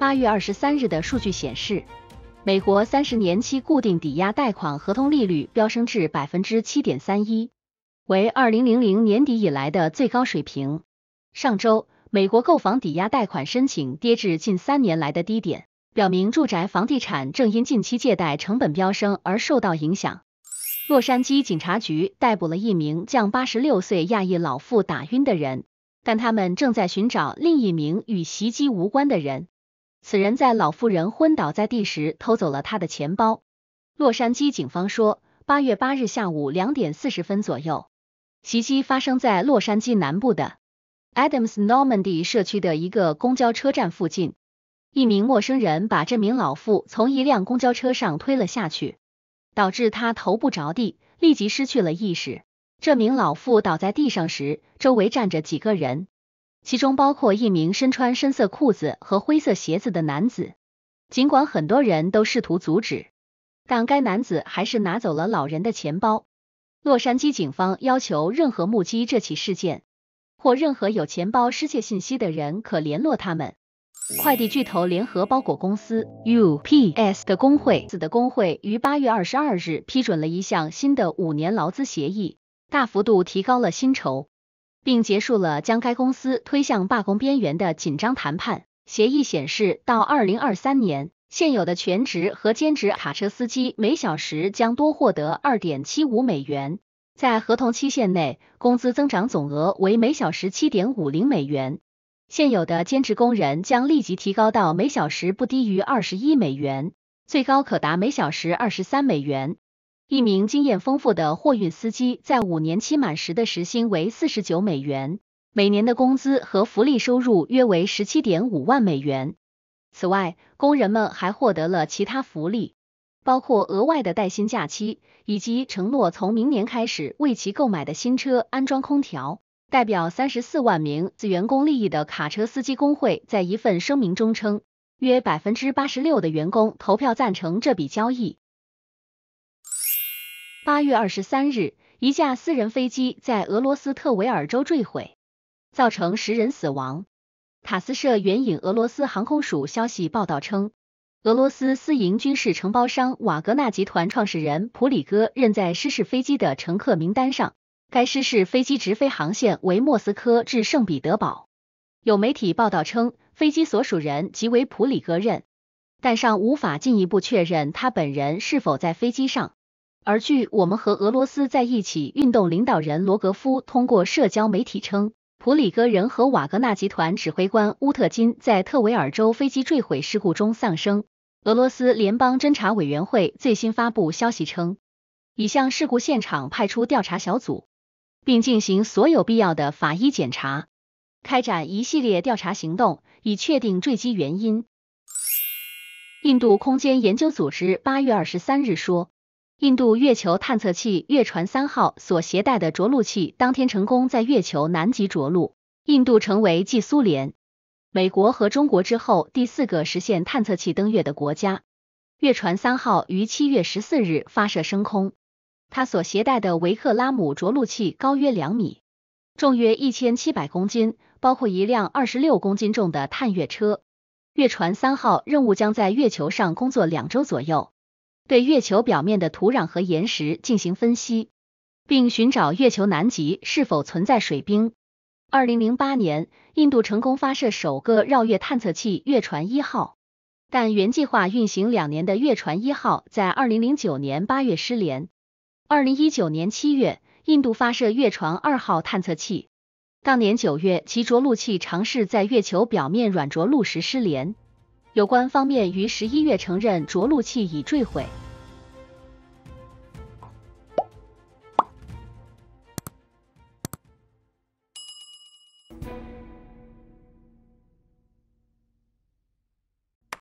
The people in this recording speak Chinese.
八月二十三日的数据显示，美国三十年期固定抵押贷款合同利率飙升至百分之七点三一，为二零零零年底以来的最高水平。上周，美国购房抵押贷款申请跌至近三年来的低点，表明住宅房地产正因近期借贷成本飙升而受到影响。洛杉矶警察局逮捕了一名将八十六岁亚裔老妇打晕的人，但他们正在寻找另一名与袭击无关的人。此人在老妇人昏倒在地时偷走了她的钱包。洛杉矶警方说，八月八日下午两点四十分左右，袭击发生在洛杉矶南部的 Adams Normandy 社区的一个公交车站附近。一名陌生人把这名老妇从一辆公交车上推了下去，导致她头部着地，立即失去了意识。这名老妇倒在地上时，周围站着几个人。其中包括一名身穿深色裤子和灰色鞋子的男子。尽管很多人都试图阻止，但该男子还是拿走了老人的钱包。洛杉矶警方要求任何目击这起事件或任何有钱包失窃信息的人可联络他们。快递巨头联合包裹公司 UPS 的工会子的工会于八月二十二日批准了一项新的五年劳资协议，大幅度提高了薪酬。并结束了将该公司推向罢工边缘的紧张谈判。协议显示，到二零二三年，现有的全职和兼职卡车司机每小时将多获得二点七五美元，在合同期限内，工资增长总额为每小时七点五零美元。现有的兼职工人将立即提高到每小时不低于二十一美元，最高可达每小时二十三美元。一名经验丰富的货运司机在五年期满时的时薪为四十九美元，每年的工资和福利收入约为十七点五万美元。此外，工人们还获得了其他福利，包括额外的带薪假期，以及承诺从明年开始为其购买的新车安装空调。代表三十四万名自员工利益的卡车司机工会在一份声明中称，约百分之八十六的员工投票赞成这笔交易。八月二十三日，一架私人飞机在俄罗斯特维尔州坠毁，造成十人死亡。塔斯社援引俄罗斯航空署消息报道称，俄罗斯私营军事承包商瓦格纳集团创始人普里戈任在失事飞机的乘客名单上。该失事飞机直飞航线为莫斯科至圣彼得堡。有媒体报道称，飞机所属人即为普里戈任，但尚无法进一步确认他本人是否在飞机上。而据我们和俄罗斯在一起运动领导人罗格夫通过社交媒体称，普里戈人和瓦格纳集团指挥官乌特金在特维尔州飞机坠毁事故中丧生。俄罗斯联邦侦查委员会最新发布消息称，已向事故现场派出调查小组，并进行所有必要的法医检查，开展一系列调查行动，以确定坠机原因。印度空间研究组织八月二十三日说。印度月球探测器“月船三号”所携带的着陆器当天成功在月球南极着陆，印度成为继苏联、美国和中国之后第四个实现探测器登月的国家。月船三号于七月十四日发射升空，它所携带的维克拉姆着陆器高约两米，重约一千七百公斤，包括一辆二十六公斤重的探月车。月船三号任务将在月球上工作两周左右。对月球表面的土壤和岩石进行分析，并寻找月球南极是否存在水冰。二零零八年，印度成功发射首个绕月探测器“月船一号”，但原计划运行两年的月船一号在二零零九年八月失联。二零一九年七月，印度发射月船二号探测器，当年九月其着陆器尝试在月球表面软着陆时失联。有关方面于十一月承认，着陆器已坠毁。